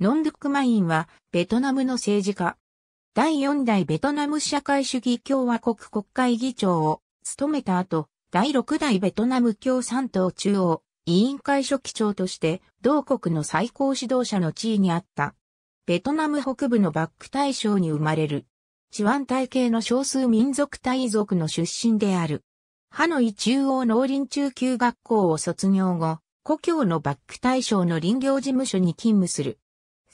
ノン・ドゥック・マインは、ベトナムの政治家。第4代ベトナム社会主義共和国国会議長を務めた後、第6代ベトナム共産党中央委員会書記長として、同国の最高指導者の地位にあった。ベトナム北部のバック大将に生まれる。治安体系の少数民族大族の出身である。ハノイ中央農林中級学校を卒業後、故郷のバック大将の林業事務所に勤務する。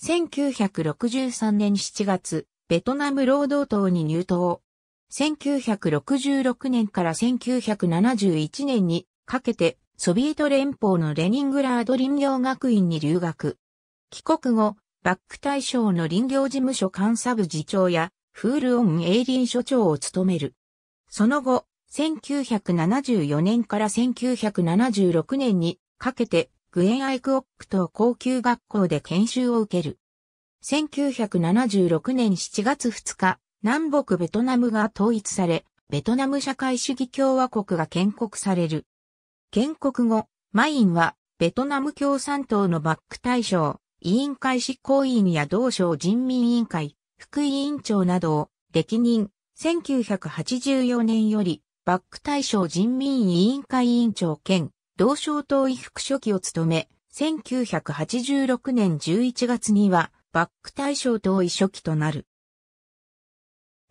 1963年7月、ベトナム労働党に入党。1966年から1971年にかけてソビエト連邦のレニングラード林業学院に留学。帰国後、バック大将の林業事務所監査部次長やフールオンエイリン所長を務める。その後、1974年から1976年にかけてグエンアイクオック等高級学校で研修を受ける。1976年7月2日、南北ベトナムが統一され、ベトナム社会主義共和国が建国される。建国後、マインは、ベトナム共産党のバック大将、委員会執行員や同省人民委員会、副委員長などを、歴任、1984年より、バック大将人民委員会委員長兼、同省党委副書記を務め、1986年11月には、バック大将党委書記となる。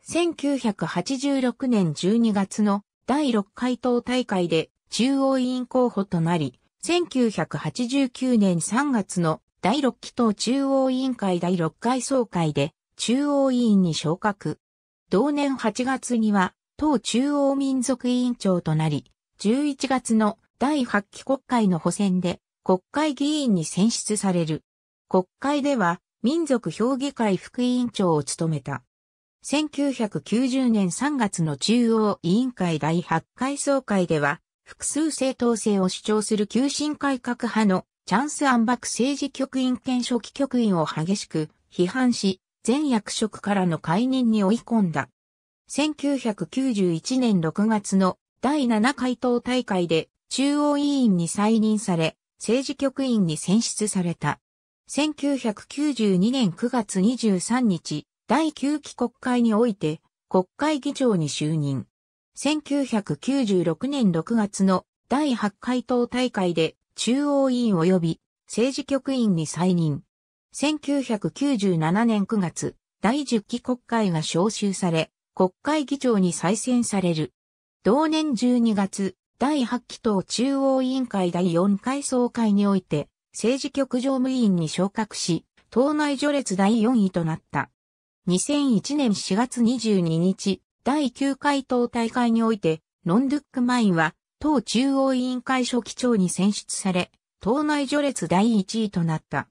1986年12月の第6回党大会で中央委員候補となり、1989年3月の第6期党中央委員会第6回総会で中央委員に昇格。同年8月には党中央民族委員長となり、11月の第8期国会の補選で国会議員に選出される。国会では民族評議会副委員長を務めた。1990年3月の中央委員会第8回総会では、複数正当性を主張する急進改革派のチャンス安幕政治局員兼初期局員を激しく批判し、全役職からの解任に追い込んだ。1991年6月の第7回党大会で中央委員に再任され、政治局員に選出された。1992年9月23日、第9期国会において、国会議長に就任。1996年6月の第8回党大会で中央委員及び政治局員に再任。1997年9月、第10期国会が召集され、国会議長に再選される。同年12月、第8期党中央委員会第4回総会において、政治局常務委員に昇格し、党内序列第4位となった。2001年4月22日、第9回党大会において、ノンドゥックマインは、党中央委員会書記長に選出され、党内序列第1位となった。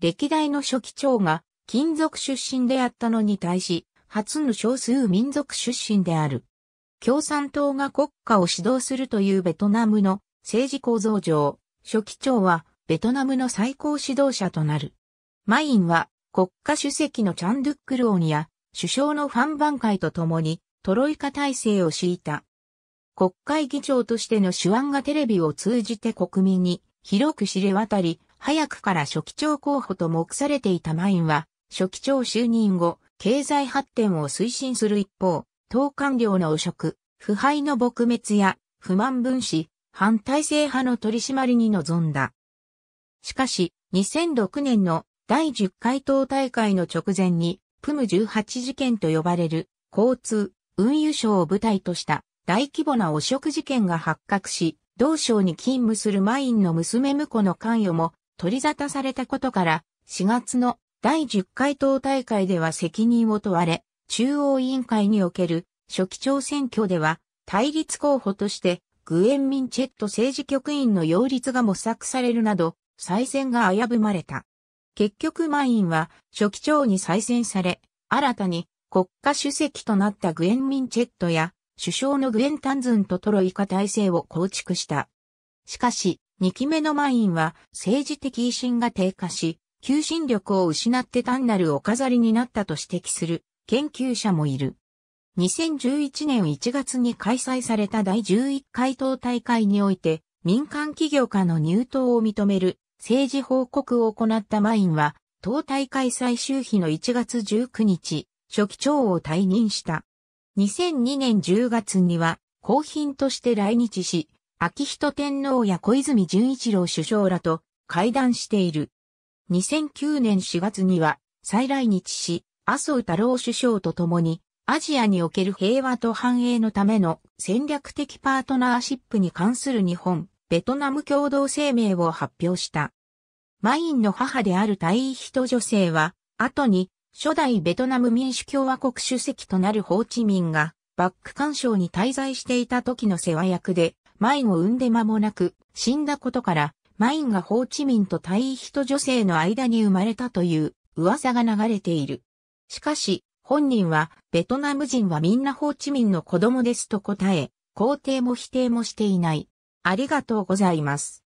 歴代の書記長が、金属出身であったのに対し、初の少数民族出身である。共産党が国家を指導するというベトナムの政治構造上、書記長はベトナムの最高指導者となる。マインは国家主席のチャンドゥックルオンや首相のファンバン会と共にトロイカ体制を敷いた。国会議長としての手腕がテレビを通じて国民に広く知れ渡り、早くから書記長候補と目されていたマインは、書記長就任後、経済発展を推進する一方、党官僚の汚職、腐敗の撲滅や不満分子、反体制派の取り締まりに臨んだ。しかし、2006年の第10回党大会の直前に、プム18事件と呼ばれる交通、運輸省を舞台とした大規模な汚職事件が発覚し、同省に勤務するマインの娘婿の関与も取り沙汰されたことから、4月の第10回党大会では責任を問われ、中央委員会における初期長選挙では対立候補としてグエンミンチェット政治局員の擁立が模索されるなど再選が危ぶまれた。結局マインは初期長に再選され、新たに国家主席となったグエンミンチェットや首相のグエンタンズンとトロイカ体制を構築した。しかし、2期目のマインは政治的威信が低下し、求心力を失って単なるお飾りになったと指摘する研究者もいる。2011年1月に開催された第11回党大会において、民間企業家の入党を認める政治報告を行ったマインは、党大会最終日の1月19日、初期長を退任した。2002年10月には、後賓として来日し、秋人天皇や小泉純一郎首相らと会談している。2009年4月には再来日し、麻生太郎首相と共に、アジアにおける平和と繁栄のための戦略的パートナーシップに関する日本、ベトナム共同声明を発表した。マインの母であるタイ人女性は、後に初代ベトナム民主共和国主席となるホーチミンが、バック干渉に滞在していた時の世話役で、マインを産んで間もなく死んだことから、マインがホーチミンとタイ人女性の間に生まれたという噂が流れている。しかし、本人は、ベトナム人はみんなホーチミンの子供ですと答え、肯定も否定もしていない。ありがとうございます。